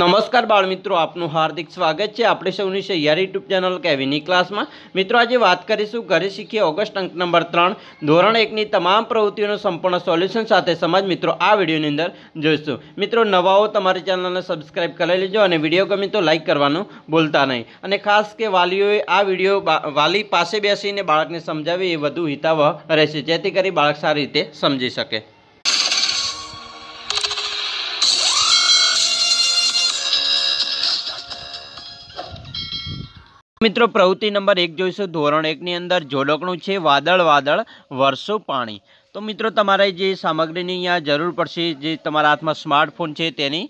નમસ્કાર બાળ મિત્રો આપનું હાર્દિક સ્વાગત છે આપણે સૌની સૈયારી યુટ્યુબ ચેનલ કેવીની ક્લાસમાં મિત્રો આજે વાત કરીશું ઘરે શીખીએ ઓગસ્ટ અંક નંબર ત્રણ ધોરણ એકની તમામ પ્રવૃત્તિઓનું સંપૂર્ણ સોલ્યુશન સાથે સમાજ મિત્રો આ વિડીયોની અંદર જોઈશું મિત્રો નવાઓ તમારી ચેનલને સબસ્ક્રાઈબ કરી લેજો અને વિડીયો ગમે તો લાઇક કરવાનું ભૂલતા નહીં અને ખાસ કે વાલીઓએ આ વિડીયો વાલી પાસે બેસીને બાળકને સમજાવે એ વધુ હિતાવહ રહેશે જેથી કરી બાળક સારી રીતે સમજી શકે મિત્રો પ્રવૃત્તિ નંબર એક જોઈશું ધોરણ એકની અંદર જોડકણું છે વાદળ વાદળ વર્ષો પાણી તો મિત્રો તમારે જે સામગ્રીની અહીંયા જરૂર પડશે જે તમારા હાથમાં સ્માર્ટફોન છે તેની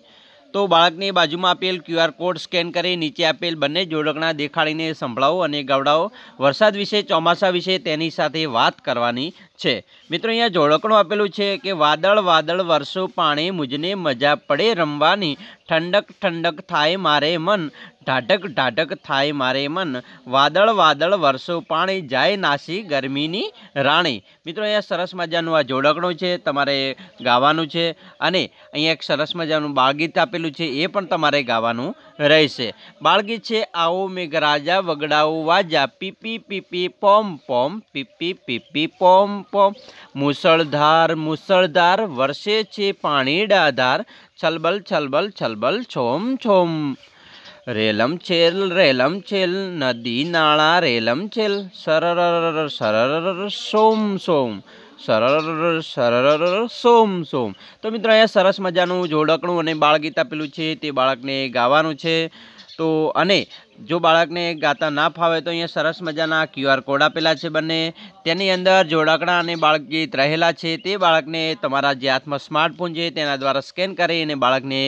તો બાળકની બાજુમાં આપેલ ક્યુઆર કોડ સ્કેન કરી નીચે આપેલ બંને જોડકણા દેખાડીને સંભળાવો અને ગવડાવો વરસાદ વિશે ચોમાસા વિશે તેની સાથે વાત કરવાની છે મિત્રો અહીંયા જોડકણું આપેલું છે કે વાદળ વાદળ વર્ષો પાણી મુજને મજા પડે રમવાની ઠંડક ઠંડક થાય મારે મન ઢાઢક ઢાઢક થાય મારે મન વાદળ વાદળ વર્ષો પાણી જાય નાસી ગરમીની રાણી મિત્રો અહીંયા સરસ મજાનું આ જોડકણું છે તમારે ગાવાનું છે અને અહીંયા એક સરસ મજાનું બાળગીત આપેલું છે એ પણ તમારે ગાવાનું રહેશે બાળગીત છે આવો મેઘરાજા વગડાઓ વાજા પીપી પીપી પોમ પોમ પીપી પીપી પોમ પોમ મુસળધાર મુસળધાર વર્ષે છે પાણી ડાધાર છલબલ છલબલ છલબલ છોમ છોમ રેલમ છેલ રેલમ છેલ નદી નાળા રેલમ છેલ સરર સરર સોમ સોમ સરર સરર સોમ સોમ તો મિત્રો અહીંયા સરસ મજાનું જોડકણું અને બાળગીતા પેલું છે તે બાળકને ગાવાનું છે તો અને જો બાળકને ગાતા ના ફાવે તો અહીંયા સરસ મજાના ક્યુઆર કોડ આપેલા છે બંને તેની અંદર જોડાકડા અને બાળક ગીત રહેલા છે તે બાળકને તમારા જે હાથમાં સ્માર્ટફોન છે તેના દ્વારા સ્કેન કરી અને બાળકને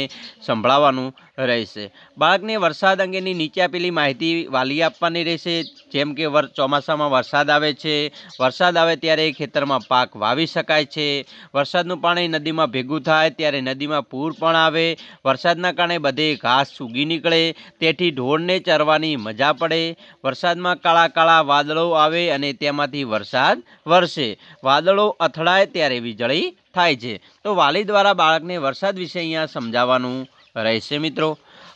સંભળાવવાનું રહેશે બાળકને વરસાદ અંગેની નીચે આપેલી માહિતી વાલી આપવાની રહેશે જેમ કે ચોમાસામાં વરસાદ આવે છે વરસાદ આવે ત્યારે ખેતરમાં પાક વાવી શકાય છે વરસાદનું પાણી નદીમાં ભેગું થાય ત્યારે નદીમાં પૂર પણ આવે વરસાદના કારણે બધે ઘાસ સૂગી નીકળે તેથી ઢોરને ચર કરવાની મજા પડે વરસાદમાં કાળા કાળા વાદળો આવે અને તેમાંથી વરસાદ વરસે વાદળો અથડાય ત્યારે વીજળી થાય છે તો વાલી દ્વારા બાળકને વરસાદ વિશે અહીંયા સમજાવવાનું રહેશે મિત્રો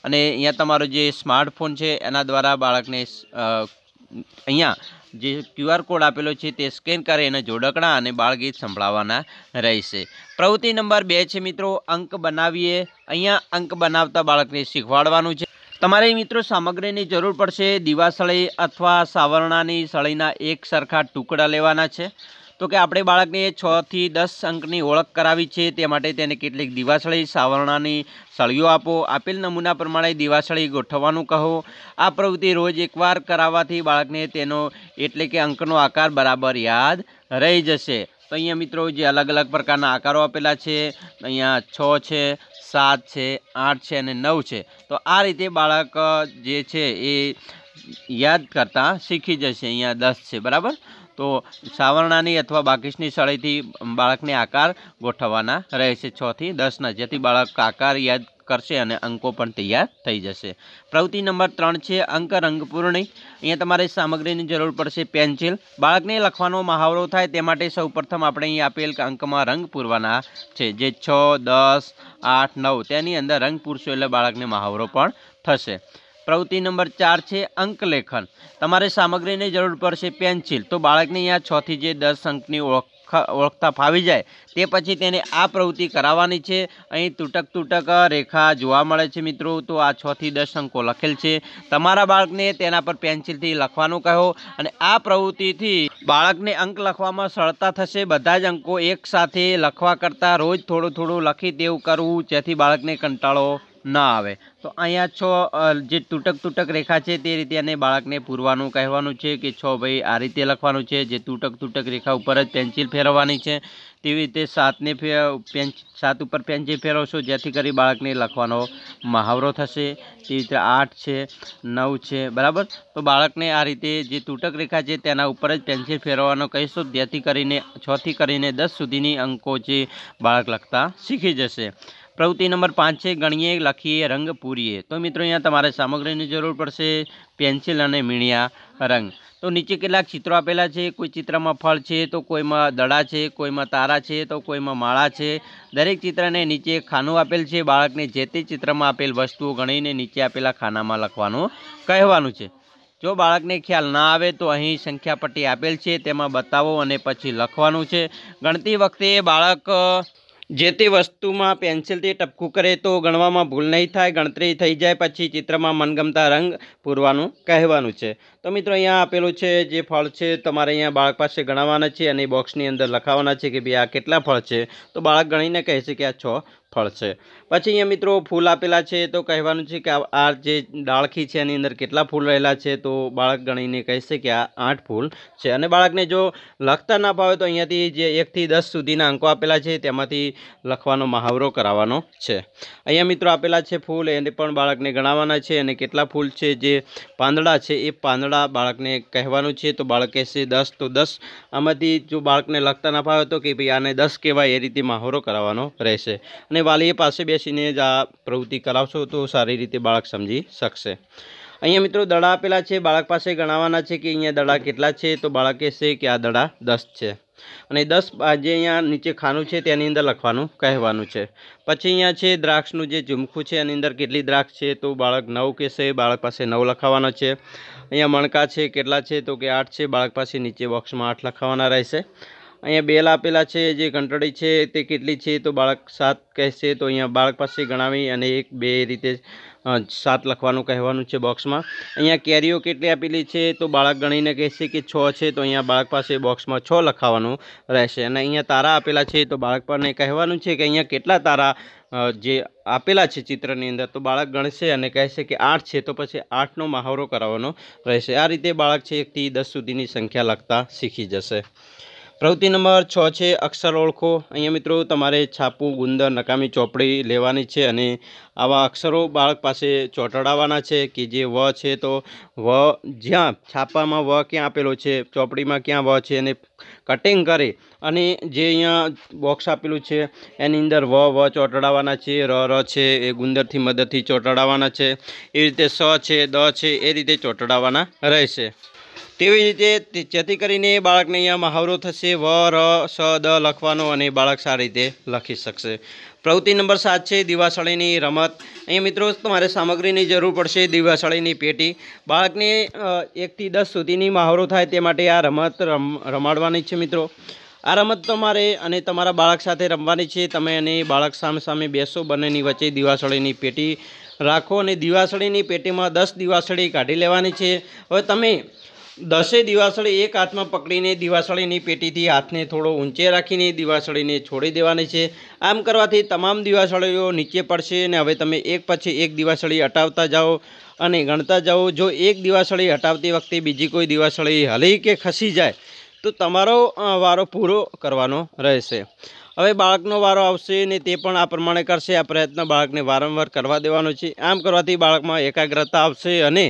અને અહીંયા તમારો જે સ્માર્ટફોન છે એના દ્વારા બાળકને અહીંયા જે ક્યુઆર કોડ આપેલો છે તે સ્કેન કરી એને જોડકણા અને બાળગીત સંભળાવવાના રહેશે પ્રવૃત્તિ નંબર બે છે મિત્રો અંક બનાવીએ અહીંયા અંક બનાવતા બાળકને શીખવાડવાનું છે તમારે મિત્રો સામગ્રીની જરૂર પડશે દિવાસળી અથવા સાવરણાની સળીના એક સરખા ટુકડા લેવાના છે તો કે આપણે બાળકને છથી દસ અંકની ઓળખ કરાવી છે તે માટે તેને કેટલીક દિવાસળી સાવરણાની સળીઓ આપો આપેલ નમૂના પ્રમાણે દિવાસળી ગોઠવવાનું કહો આ પ્રવૃત્તિ રોજ એકવાર કરાવવાથી બાળકને તેનો એટલે કે અંકનો આકાર બરાબર યાદ રહી જશે તો અહીંયા મિત્રો જે અલગ અલગ પ્રકારના આકારો આપેલા છે અહીંયા છ છે સાત છે આઠ છે અને નવ છે તો આ રીતે બાળક જે છે એ યાદ કરતાં શીખી જશે અહીંયા દસ છે બરાબર તો સાવરણાની અથવા બાકીસની સળીથી બાળકને આકાર ગોઠવવાના રહેશે છથી દસના જેથી બાળક આકાર યાદ કરશે અને અંકો પણ તૈયાર થઈ જશે પ્રવૃત્તિ નંબર ત્રણ છે અંક રંગપૂર્ણી અહીંયા તમારે સામગ્રીની જરૂર પડશે પેન્સિલ બાળકને લખવાનો મહાવરો થાય તે માટે સૌપ્રથમ આપણે અહીં આપેલ અંકમાં રંગ પૂરવાના છે જે છ દસ આઠ નવ તેની અંદર રંગ પૂરશો એટલે બાળકને મહાવરો પણ થશે પ્રવૃત્તિ નંબર ચાર છે અંકલેખન તમારે સામગ્રીની જરૂર પડશે પેન્સિલ તો બાળકને અહીંયા છથી જે દસ અંકની ઓળખ ઓળખતા ફાવી જાય તે પછી તેને આ પ્રવૃત્તિ કરાવવાની છે અહીં તૂટક તૂટક રેખા જોવા મળે છે મિત્રો તો આ છથી દસ અંકો લખેલ છે તમારા બાળકને તેના પર પેન્સિલથી લખવાનું કહો અને આ પ્રવૃત્તિથી બાળકને અંક લખવામાં સરળતા થશે બધા જ અંકો એકસાથે લખવા કરતાં રોજ થોડું થોડું લખી દેવું કરવું જેથી બાળકને કંટાળો ના આવે તો આયા 6 જે ટટક ટટક રેખા છે તે રીતે આને બાળકને ભરવાનું કહેવાનું છે કે 6 ભાઈ આ રીતે લખવાનું છે જે ટટક ટટક રેખા ઉપર જ પેન્સિલ ફેરવવાની છે તે રીતે 7 ને પેન 7 ઉપર પેંજે ફેરવો છો જેથી કરી બાળકને લખવાનો મહાવરો થશે તે 8 છે 9 છે બરાબર તો બાળકને આ રીતે જે ટટક રેખા છે તેના ઉપર જ પેન્સિલ ફેરવવાનો કહીશું જેથી કરીને 6 થી કરીને 10 સુધીની અંકો જે બાળક લક્તા શીખી જશે પ્રવૃત્તિ નંબર પાંચ છે ગણીએ લખીએ રંગ પૂરીએ તો મિત્રો અહીંયા તમારે સામગ્રીની જરૂર પડશે પેન્સિલ અને મીણિયા રંગ તો નીચે કેટલાક ચિત્રો આપેલા છે કોઈ ચિત્રમાં ફળ છે તો કોઈમાં દડા છે કોઈમાં તારા છે તો કોઈમાં માળા છે દરેક ચિત્રને નીચે ખાનું આપેલ છે બાળકને જે તે ચિત્રમાં આપેલ વસ્તુઓ ગણીને નીચે આપેલા ખાનામાં લખવાનું કહેવાનું છે જો બાળકને ખ્યાલ ના આવે તો અહીં સંખ્યાપટ્ટી આપેલ છે તેમાં બતાવો અને પછી લખવાનું છે ગણતી વખતે બાળક જે તે વસ્તુમાં પેન્સિલથી ટપકું કરે તો ગણવામાં ભૂલ નહીં થાય ગણતરી થઈ જાય પછી ચિત્રમાં મનગમતા રંગ પૂરવાનું કહેવાનું છે તો મિત્રો અહીંયા આપેલું છે જે ફળ છે તમારે અહીંયા બાળક પાસે ગણાવવાના છે અને બોક્સની અંદર લખાવાના છે કે ભાઈ આ કેટલા ફળ છે તો બાળક ગણીને કહે છે કે આ છ ફળ છે પછી અહીંયા મિત્રો ફૂલ આપેલા છે તો કહેવાનું છે કે આ જે ડાળખી છે એની અંદર કેટલા ફૂલ રહેલા છે તો બાળક ગણીને કહેશે કે આ આઠ ફૂલ છે અને બાળકને જો લખતા ના ભાવે તો અહીંયાથી જે એકથી દસ સુધીના અંકો આપેલા છે તેમાંથી લખવાનો મહાવરો કરાવવાનો છે અહીંયા મિત્રો આપેલા છે ફૂલ એને પણ બાળકને ગણાવવાના છે અને કેટલા ફૂલ છે જે પાંદડા છે એ પાંદડા બાળકને કહેવાનું છે તો બાળક કહેશે દસ તો દસ આમાંથી જો બાળકને લખતા ના ભાવે તો કે ભાઈ આને દસ કહેવાય એ રીતે મહાવરો કરાવવાનો રહેશે અને અને વાલીએ પાસે બેસીને જ આ પ્રવૃત્તિ કરાવશો તો સારી રીતે બાળક સમજી શકશે અહીંયા મિત્રો દડા આપેલા છે બાળક પાસે ગણાવવાના છે કે અહીંયા દડા કેટલા છે તો બાળક કહેશે કે આ દડા દસ છે અને દસ જે અહીંયા નીચે ખાનું છે તેની અંદર લખવાનું કહેવાનું છે પછી અહીંયા છે દ્રાક્ષનું જે ઝુમખું છે એની અંદર કેટલી દ્રાક્ષ છે તો બાળક નવ કહેશે બાળક પાસે નવ લખાવાના છે અહીંયા મણકા છે કેટલા છે તો કે આઠ છે બાળક પાસે નીચે બોક્સમાં આઠ લખાવાના રહેશે અહીંયા બેલ આપેલા છે જે ઘંટડી છે તે કેટલી છે તો બાળક સાત કહેશે તો અહીંયા બાળક પાસે ગણાવી અને એક બે રીતે સાત લખવાનું કહેવાનું છે બોક્સમાં અહીંયા કેરીઓ કેટલી આપેલી છે તો બાળક ગણીને કહેશે કે છ છે તો અહીંયા બાળક પાસે બોક્સમાં છ લખાવાનું રહેશે અને અહીંયા તારા આપેલા છે તો બાળક પરને કહેવાનું છે કે અહીંયા કેટલા તારા જે આપેલા છે ચિત્રની અંદર તો બાળક ગણશે અને કહેશે કે આઠ છે તો પછી આઠનો મહાવરો કરાવવાનો રહેશે આ રીતે બાળક છે એકથી દસ સુધીની સંખ્યા લખતા શીખી જશે પ્રવૃત્તિ નંબર છ છે અક્ષર ઓળખો અહીંયા મિત્રો તમારે છાપું ગુંદર નકામી ચોપડી લેવાની છે અને આવા અક્ષરો બાળક પાસે ચોંટાડવાના છે કે જે વ છે તો વ જ્યાં છાપામાં વ ક્યાં આપેલો છે ચોપડીમાં ક્યાં વ છે એને કટિંગ કરે અને જે અહીંયા બોક્સ આપેલું છે એની અંદર વ વ ચોંટાડવાના છે ર ર છે એ ગુંદરથી મદદથી ચોંટાડવાના છે એ રીતે સ છે દ છે એ રીતે ચોંટાડવાના રહેશે તેવી રીતે જેથી કરીને બાળકને અહીંયા મહાવરો થશે વ ર સ દ લખવાનો અને બાળક સારી રીતે લખી શકશે પ્રવૃત્તિ નંબર સાત છે દિવાસળીની રમત અહીં મિત્રો તમારે સામગ્રીની જરૂર પડશે દિવાસળીની પેટી બાળકને એકથી દસ સુધીની મહાવરો થાય તે માટે આ રમત રમાડવાની છે મિત્રો આ રમત તમારે અને તમારા બાળક સાથે રમવાની છે તમે અને બાળક સામે સામે બેસો બંનેની વચ્ચે દિવાસળીની પેટી રાખો અને દિવાસળીની પેટીમાં દસ દિવાસળી કાઢી લેવાની છે હવે તમે દસે દિવાસળી એક હાથમાં પકડીને દિવાસળીની પેટીથી હાથને થોડો ઊંચે રાખીને દિવાસળીને છોડી દેવાની છે આમ કરવાથી તમામ દિવાસળીઓ નીચે પડશે અને હવે તમે એક પછી એક દિવાસળી હટાવતા જાઓ અને ગણતા જાઓ જો એક દિવાસળી હટાવતી વખતે બીજી કોઈ દિવાસળી હલી કે ખસી જાય તો તમારો વારો પૂરો કરવાનો રહેશે હવે બાળકનો વારો આવશે અને તે પણ આ પ્રમાણે કરશે આ પ્રયત્ન બાળકને વારંવાર કરવા દેવાનો છે આમ કરવાથી બાળકમાં એકાગ્રતા આવશે અને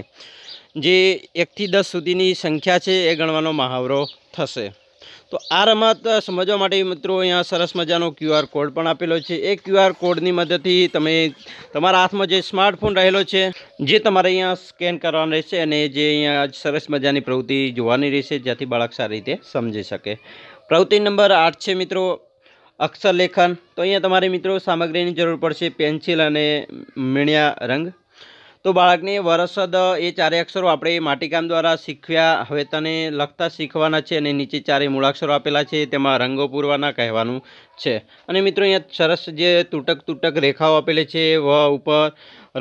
જે એકથી દસ સુધીની સંખ્યા છે એ ગણવાનો મહાવરો થશે તો આ રમત સમજવા માટે મિત્રો અહીંયા સરસ મજાનો ક્યુઆર કોડ પણ આપેલો છે એ ક્યુઆર કોડની મદદથી તમે તમારા હાથમાં જે સ્માર્ટફોન રહેલો છે જે તમારે અહીંયા સ્કેન કરવાનો રહેશે અને જે અહીંયા સરસ મજાની પ્રવૃત્તિ જોવાની રહેશે જેથી બાળક સારી રીતે સમજી શકે પ્રવૃત્તિ નંબર આઠ છે મિત્રો અક્ષર લેખન તો અહીંયા તમારે મિત્રો સામગ્રીની જરૂર પડશે પેન્સિલ અને મીણિયા રંગ તો બાળકને વરસદ એ ચારે અક્ષરો આપણે માટીકામ દ્વારા શીખ્યા હવે તને લખતા શીખવાના છે અને નીચે ચારે મૂળાક્ષરો આપેલા છે તેમાં રંગો પૂરવાના કહેવાનું છે અને મિત્રો અહીંયા સરસ જે તૂટક તૂટક રેખાઓ આપેલી છે વ ઉપર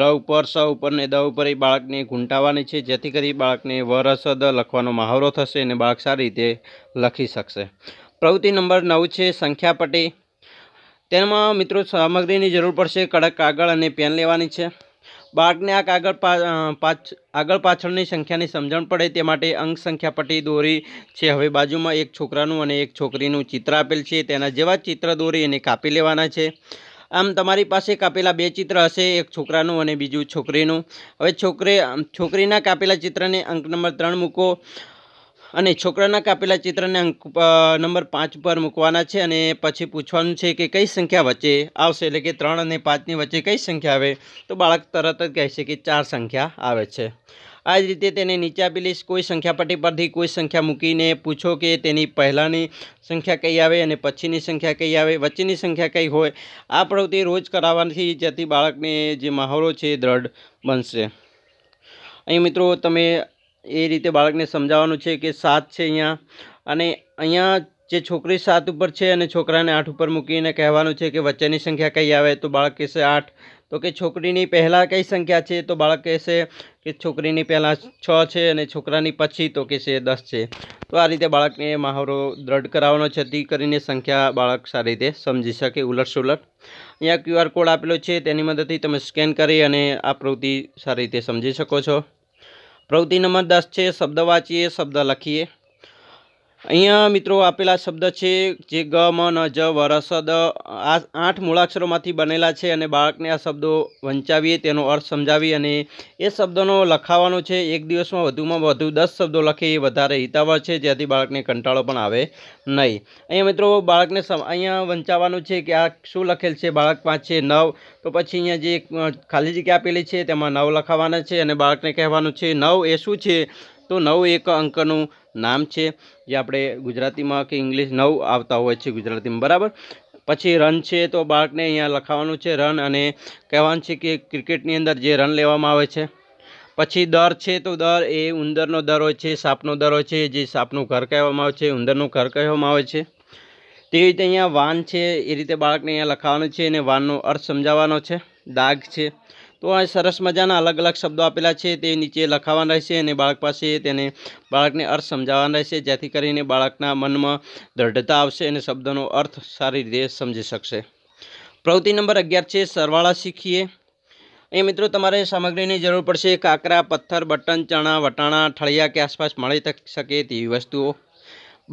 ર ઉપર સ ઉપર ને દ ઉપર એ બાળકને ઘૂંટાવાની છે જેથી કરી બાળકને વરસદ લખવાનો મહાવરો થશે અને બાળક સારી રીતે લખી શકશે પ્રવૃત્તિ નંબર નવ છે સંખ્યાપટ્ટી તેમાં મિત્રો સામગ્રીની જરૂર પડશે કડક કાગળ અને પેન લેવાની છે બાળકને આ કાગળ આગળ પાછળની સંખ્યાની સમજણ પડે તે માટે અંક સંખ્યા પટ્ટી દોરી છે હવે બાજુમાં એક છોકરાનું અને એક છોકરીનું ચિત્ર આપેલ છે તેના જેવા ચિત્ર દોરી એને કાપી લેવાના છે આમ તમારી પાસે કાપેલા બે ચિત્ર હશે એક છોકરાનું અને બીજું છોકરીનું હવે છોકરે છોકરીના કાપેલા ચિત્રને અંક નંબર ત્રણ મૂકો અને છોકરાના કાપેલા ચિત્રને અંક નંબર પાંચ પર મૂકવાના છે અને પછી પૂછવાનું છે કે કઈ સંખ્યા વચ્ચે આવશે એટલે કે ત્રણ અને પાંચની વચ્ચે કઈ સંખ્યા આવે તો બાળક તરત જ કહેશે કે ચાર સંખ્યા આવે છે આ જ રીતે તેને નીચે આપેલી કોઈ સંખ્યાપટ્ટી પરથી કોઈ સંખ્યા મૂકીને પૂછો કે તેની પહેલાંની સંખ્યા કઈ આવે અને પછીની સંખ્યા કઈ આવે વચ્ચેની સંખ્યા કઈ હોય આ પ્રવૃત્તિ રોજ કરાવવાથી જેથી બાળકને જે માહોરો છે એ દ્રઢ બનશે અહીં મિત્રો તમે એ રીતે બાળકને સમજાવવાનું છે કે સાત છે અહીંયા અને અહીંયા જે છોકરી સાત ઉપર છે અને છોકરાને આઠ ઉપર મૂકીને કહેવાનું છે કે વચ્ચેની સંખ્યા કઈ આવે તો બાળક કહેશે આઠ તો કે છોકરીની પહેલાં કઈ સંખ્યા છે તો બાળક કહેશે કે છોકરીની પહેલાં છ છે અને છોકરાની પછી તો કહેશે દસ છે તો આ રીતે બાળકને મહાવરો દ્રઢ કરાવવાનો છે જેથી કરીને સંખ્યા બાળક સારી રીતે સમજી શકે ઉલટસુલટ અહીંયા ક્યુઆર કોડ આપેલો છે તેની મદદથી તમે સ્કેન કરી અને આ પ્રવૃત્તિ સારી રીતે સમજી શકો છો પ્રવૃત્તિ નંબર દસ છે શબ્દ વાંચીએ શબ્દ લખીએ અહીંયા મિત્રો આપેલા શબ્દ છે જે ગ મ ન જ વરસદ આ આઠ મૂળાક્ષરોમાંથી બનેલા છે અને બાળકને આ શબ્દો વંચાવીએ તેનો અર્થ સમજાવી અને એ શબ્દોનો લખાવાનો છે એક દિવસમાં વધુમાં વધુ દસ શબ્દો લખે એ વધારે હિતાવહ છે જેથી બાળકને કંટાળો પણ આવે નહીં અહીંયા મિત્રો બાળકને અહીંયા વંચાવવાનું છે કે આ શું લખેલ છે બાળક પાંચ છે નવ તો પછી અહીંયા જે ખાલી જગ્યા આપેલી છે તેમાં નવ લખાવાના છે અને બાળકને કહેવાનું છે નવ એ શું છે તો નવ એક અંકનું નામ છે જે આપણે ગુજરાતીમાં કે ઇંગ્લિશ નવ આવતા હોય છે ગુજરાતીમાં બરાબર પછી રન છે તો બાળકને અહીંયા લખાવવાનું છે રન અને કહેવાનું છે કે ક્રિકેટની અંદર જે રન લેવામાં આવે છે પછી દર છે તો દર એ ઉંદરનો દર હોય છે સાપનો દર હોય છે જે સાપનું ઘર કહેવામાં આવે છે ઉંદરનું ઘર કહેવામાં આવે છે તેવી રીતે અહીંયા વાન છે એ રીતે બાળકને અહીંયા લખાવાનું છે અને વાનનો અર્થ સમજાવવાનો છે દાગ છે તો આ સરસ મજાના અલગ અલગ શબ્દો આપેલા છે તે નીચે લખાવવાના રહેશે અને બાળક પાસે તેને બાળકને અર્થ સમજાવવાના રહેશે જેથી કરીને બાળકના મનમાં દ્રઢતા આવશે અને શબ્દનો અર્થ સારી રીતે સમજી શકશે પ્રવૃત્તિ નંબર અગિયાર છે સરવાળા શીખીએ એ મિત્રો તમારે સામગ્રીની જરૂર પડશે કાંકરા પથ્થર બટન ચણા વટાણા ઠળિયા કે આસપાસ મળી શકે તેવી વસ્તુઓ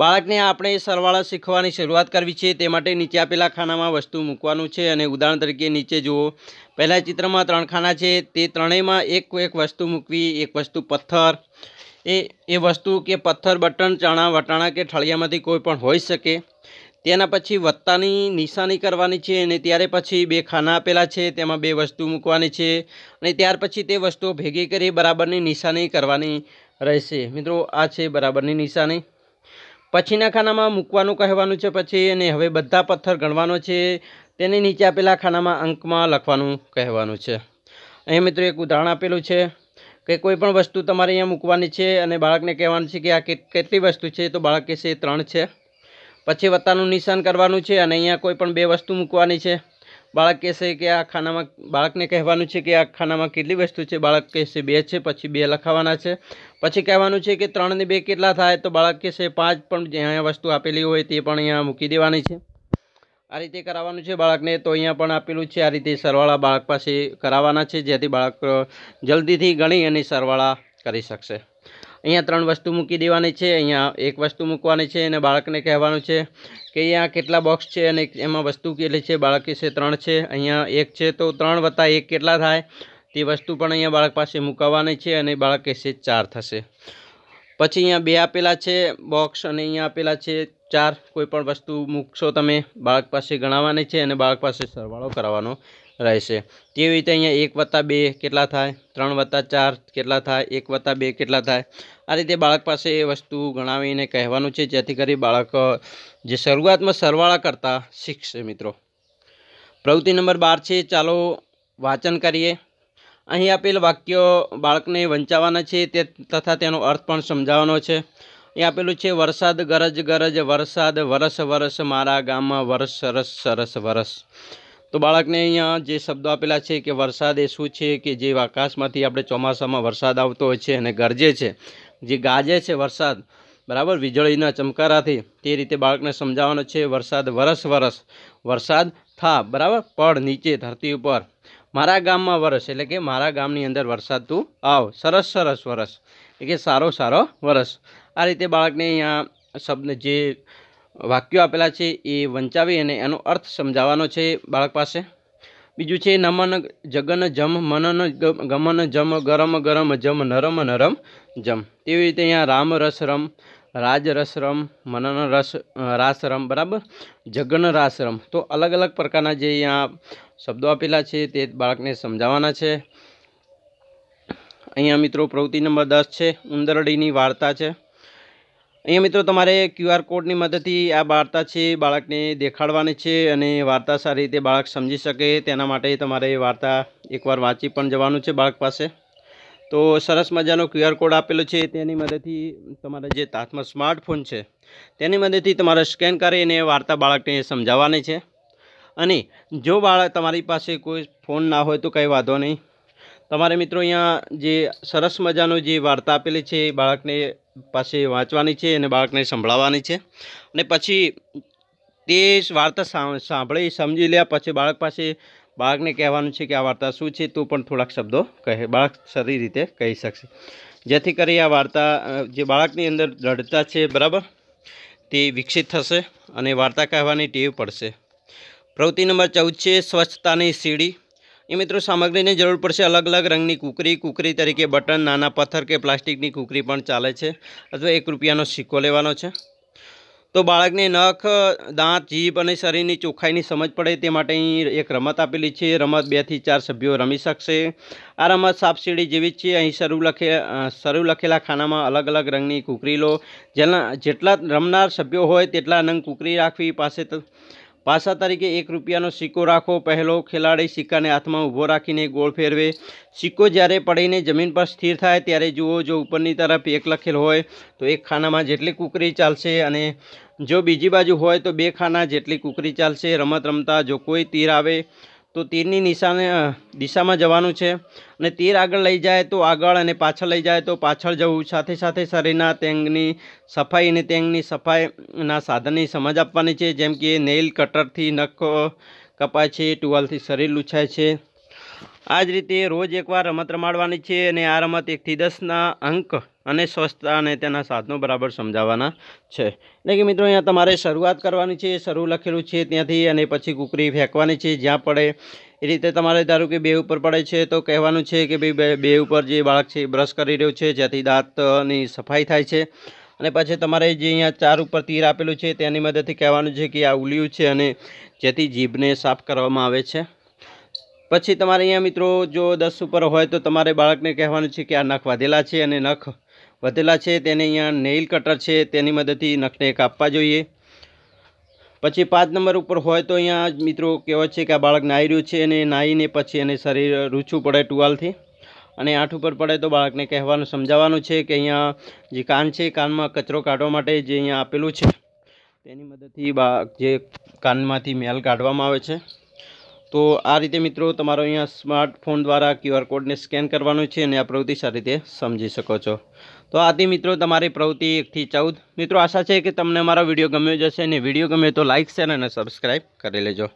બાળકને આપણે સરવાળા શીખવાની શરૂઆત કરવી છે તે માટે નીચે આપેલા ખાનામાં વસ્તુ મૂકવાનું છે અને ઉદાહરણ તરીકે નીચે જુઓ પહેલાં ચિત્રમાં ત્રણ ખાના છે તે ત્રણેયમાં એક એક વસ્તુ મૂકવી એક વસ્તુ પથ્થર એ એ વસ્તુ કે પથ્થર બટન ચણા વટાણા કે ઠળિયામાંથી કોઈ પણ હોઈ શકે તેના પછી વત્તાની નિશાની કરવાની છે અને ત્યારે પછી બે ખાના આપેલા છે તેમાં બે વસ્તુ મૂકવાની છે અને ત્યાર પછી તે વસ્તુઓ ભેગી કરી બરાબરની નિશાની કરવાની રહેશે મિત્રો આ છે બરાબરની નિશાની પછીના ખાનામાં મૂકવાનું કહેવાનું છે પછી અને હવે બધા પથ્થર ગણવાનો છે તેને નીચે આપેલા ખાનામાં અંકમાં લખવાનું કહેવાનું છે અહીં મિત્રો એક ઉદાહરણ આપેલું છે કે કોઈ પણ વસ્તુ તમારે અહીંયા મૂકવાની છે અને બાળકને કહેવાનું છે કે આ કેટલી વસ્તુ છે તો બાળક કહેશે ત્રણ છે પછી વત્તાનું નિશાન કરવાનું છે અને અહીંયા કોઈ પણ બે વસ્તુ મૂકવાની છે બાળક કહેશે કે આ ખાનામાં બાળકને કહેવાનું છે કે આ ખાનામાં કેટલી વસ્તુ છે બાળક કહેશે બે છે પછી બે લખાવાના છે પછી કહેવાનું છે કે ત્રણને બે કેટલા થાય તો બાળક કહેશે પાંચ પણ અહીંયા વસ્તુ આપેલી હોય તે પણ અહીંયા મૂકી દેવાની છે આ રીતે કરાવવાનું છે બાળકને તો અહીંયા પણ આપેલું છે આ રીતે સરવાળા બાળક પાસે કરાવવાના છે જેથી બાળક જલ્દીથી ગણી અને સરવાળા કરી શકશે અહીંયા ત્રણ વસ્તુ મૂકી દેવાની છે અહીંયા એક વસ્તુ મૂકવાની છે અને બાળકને કહેવાનું છે કે અહીંયા કેટલા બોક્સ છે અને એમાં વસ્તુ કેટલી છે બાળક છે ત્રણ છે અહીંયા એક છે તો ત્રણ વત્તા એક કેટલા થાય તે વસ્તુ પણ અહીંયા બાળક પાસે મૂકવાની છે અને બાળક કહેશે ચાર થશે પછી અહીંયા બે આપેલા છે બોક્સ અને અહીંયા આપેલા છે ચાર કોઈપણ વસ્તુ મૂકશો તમે બાળક પાસે ગણાવવાની છે અને બાળક પાસે સરવાળો કરાવવાનો રહેશે તેવી રીતે અહીંયા એક વત્તા બે કેટલા થાય ત્રણ વત્તા ચાર કેટલા થાય એક વત્તા બે કેટલા થાય આ રીતે બાળક પાસે એ વસ્તુ ગણાવીને કહેવાનું છે જેથી કરી બાળક જે શરૂઆતમાં સરવાળા કરતા શીખશે મિત્રો પ્રવૃત્તિ નંબર બાર છે ચાલો વાંચન કરીએ અહીં આપેલ વાક્યો બાળકને વંચાવવાના છે તે તથા તેનો અર્થ પણ સમજાવવાનો છે અહીં આપેલું છે વરસાદ ગરજ ગરજ વરસાદ વરસ વરસ મારા ગામમાં વરસ સરસ સરસ વરસ તો બાળકને અહીંયા જે શબ્દો આપેલા છે કે વરસાદ એ શું છે કે જે આકાશમાંથી આપણે ચોમાસામાં વરસાદ આવતો હોય છે અને ગરજે છે જે ગાજે છે વરસાદ બરાબર વીજળીના ચમકારાથી તે રીતે બાળકને સમજાવવાનો છે વરસાદ વરસ વરસ વરસાદ થા બરાબર પડ નીચે ધરતી ઉપર મારા ગામમાં વરસ એટલે કે મારા ગામની અંદર વરસાદ તું આવ સરસ સરસ વરસ એટલે કે સારો સારો વરસ આ રીતે બાળકને અહીંયા શબ્દ જે વાક્યો આપેલા છે એ વંચાવી અને એનો અર્થ સમજાવવાનો છે બાળક પાસે બીજું છે નમન જગન જમ મનન ગમન જમ ગરમ ગરમ જમ નરમ નરમ જમ તેવી રીતે અહીંયા રામ રસ રમ રાજ મનન રસ રાસરમ બરાબર જગન રાસ તો અલગ અલગ પ્રકારના જે અહીંયા શબ્દો આપેલા છે તે બાળકને સમજાવવાના છે અહીંયા મિત્રો પ્રવૃત્તિ નંબર દસ છે ઉંદરડીની વાર્તા છે અહીંયા મિત્રો તમારે ક્યુઆર કોડની મદદથી આ વાર્તા છે બાળકને દેખાડવાની છે અને વાર્તા સારી રીતે બાળક સમજી શકે તેના માટે તમારે વાર્તા એકવાર વાંચી પણ જવાનું છે બાળક પાસે તો સરસ મજાનો ક્યુઆર કોડ આપેલો છે તેની મદદથી તમારા જે હાથમાં સ્માર્ટફોન છે તેની મદદથી તમારે સ્કેન કરીને વાર્તા બાળકને સમજાવવાની છે અને જો બાળક તમારી પાસે કોઈ ફોન ના હોય તો કંઈ વાંધો નહીં તમારે મિત્રો અહીંયા જે સરસ મજાનો જે વાર્તા આપેલી છે એ બાળકને પાસે વાંચવાની છે અને બાળકને સંભળાવવાની છે અને પછી તે વાર્તા સાંભળી સમજી લે પછી બાળક પાસે બાળકને કહેવાનું છે કે આ વાર્તા શું છે તું પણ થોડાક શબ્દો કહે બાળક સારી રીતે કહી શકશે જેથી કરી આ વાર્તા જે બાળકની અંદર દ્રઢતા છે બરાબર તે વિકસિત થશે અને વાર્તા કહેવાની ટેવ પડશે પ્રવૃત્તિ નંબર ચૌદ છે સ્વચ્છતાની સીડી એ મિત્રો સામગ્રીની જરૂર પડશે અલગ અલગ રંગની કૂકરી કૂકરી તરીકે બટન નાના પથ્થર કે પ્લાસ્ટિકની કૂકરી પણ ચાલે છે અથવા એક રૂપિયાનો સિક્કો લેવાનો છે તો બાળકને નખ દાંત જીભ અને શરીરની ચોખ્ખાઈની સમજ પડે તે માટે અહીં એક રમત આપેલી છે રમત બેથી ચાર સભ્યો રમી શકશે આ રમત સાપસીડી જેવી જ છે અહીં શરૂ લખે શરૂ લખેલા ખાનામાં અલગ અલગ રંગની કૂકરી લો જેના જેટલા રમનાર સભ્યો હોય તેટલા નંગ કૂકરી રાખવી પાસે તો પાસા તરીકે એક રૂપિયાનો સિક્કો રાખો પહેલો ખેલાડી સિક્કાને હાથમાં ઊભો રાખીને ગોળ ફેરવે સિક્કો જ્યારે પડીને જમીન પર સ્થિર થાય ત્યારે જુઓ જો ઉપરની તરફ એક લખેલ હોય તો એક ખાનામાં જેટલી કૂકરી ચાલશે અને જો બીજી બાજુ હોય તો બે ખાના જેટલી કૂકરી ચાલશે રમત રમતા જો કોઈ તીર આવે તો તીરની નિશાને દિશામાં જવાનું છે અને તીર આગળ લઈ જાય તો આગળ અને પાછળ લઈ જાય તો પાછળ જવું સાથે સાથે શરીરના તેંગની સફાઈ અને તેંગની સફાઈના સાધનની સમજ આપવાની છે જેમ કે નેઇલ કટરથી નખ કપાય છે ટુવાલથી શરીર લૂછાય છે આ જ રીતે રોજ એકવાર રમત રમાડવાની છે અને આ રમત એકથી દસના અંક અને સ્વસ્થતા અને તેના સાધનો બરાબર સમજાવવાના છે એટલે કે મિત્રો અહીંયા તમારે શરૂઆત કરવાની છે શરૂ લખેલું છે ત્યાંથી અને પછી કૂકરી ફેંકવાની છે જ્યાં પડે એ રીતે તમારે ધારો કે બે ઉપર પડે છે તો કહેવાનું છે કે ભાઈ બે ઉપર જે બાળક છે બ્રશ કરી રહ્યો છે જેથી દાંતની સફાઈ થાય છે અને પછી તમારે જે અહીંયા ચાર ઉપર તીર આપેલું છે તેની મદદથી કહેવાનું છે કે આ ઉલ્યું છે અને જેથી જીભને સાફ કરવામાં આવે છે પછી તમારે અહીંયા મિત્રો જો દસ ઉપર હોય તો તમારે બાળકને કહેવાનું છે કે આ નખ વધેલા છે અને નખ વધેલા છે તેને અહીંયા નેઇલ કટર છે તેની મદદથી નખને એક આપવા જોઈએ પછી પાંચ નંબર ઉપર હોય તો અહીંયા મિત્રો કહેવત છે કે આ બાળક નાહી રહ્યું છે અને નાહીને પછી એને શરીર રૂછું પડે ટુવાલથી અને આઠ ઉપર પડે તો બાળકને કહેવાનું સમજાવવાનું છે કે અહીંયા જે કાન છે કાનમાં કચરો કાઢવા માટે જે અહીંયા આપેલું છે તેની મદદથી બાળક જે કાનમાંથી મેલ કાઢવામાં આવે છે તો આ રીતે મિત્રો તમારો અહીંયા સ્માર્ટફોન દ્વારા ક્યુઆર કોડને સ્કેન કરવાનો છે અને આ પ્રવૃત્તિ સારી રીતે સમજી શકો છો તો આથી મિત્રો તમારી પ્રવૃત્તિ એકથી ચૌદ મિત્રો આશા છે કે તમને અમારો વિડીયો ગમ્યો જશે અને વિડીયો ગમે તો લાઇક શેર અને સબસ્ક્રાઈબ કરી લેજો